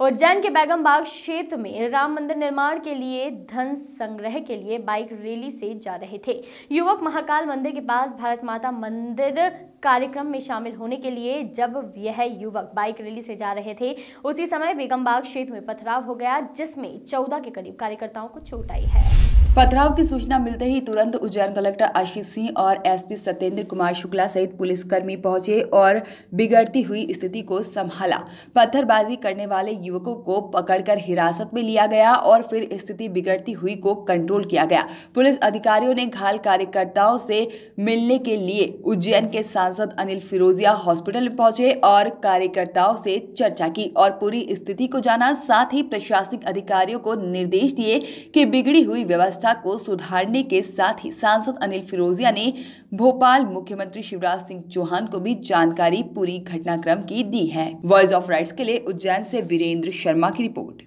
उज्जैन के बैगम बाग क्षेत्र में राम मंदिर निर्माण के लिए धन संग्रह के लिए बाइक रैली से जा रहे थे युवक महाकाल मंदिर के पास भारत माता मंदिर कार्यक्रम में शामिल होने के लिए जब यह युवक बाइक रैली से जा रहे थे उसी समय बेगमबाग क्षेत्र में पथराव हो गया जिसमें चौदह के करीब कार्यकर्ताओं को चोट आई है पथराव की सूचना मिलते ही तुरंत उज्जैन कलेक्टर आशीष सिंह और एसपी सत्येंद्र कुमार शुक्ला सहित पुलिसकर्मी पहुंचे और बिगड़ती हुई स्थिति को संभाला पत्थरबाजी करने वाले युवकों को पकड़कर हिरासत में लिया गया और फिर स्थिति बिगड़ती हुई को कंट्रोल किया गया पुलिस अधिकारियों ने घायल कार्यकर्ताओं से मिलने के लिए उज्जैन के सांसद सांसद अनिल फिरोजिया हॉस्पिटल में पहुंचे और कार्यकर्ताओं से चर्चा की और पूरी स्थिति को जाना साथ ही प्रशासनिक अधिकारियों को निर्देश दिए कि बिगड़ी हुई व्यवस्था को सुधारने के साथ ही सांसद अनिल फिरोजिया ने भोपाल मुख्यमंत्री शिवराज सिंह चौहान को भी जानकारी पूरी घटनाक्रम की दी है वॉइस ऑफ राइट्स के लिए उज्जैन से वीरेंद्र शर्मा की रिपोर्ट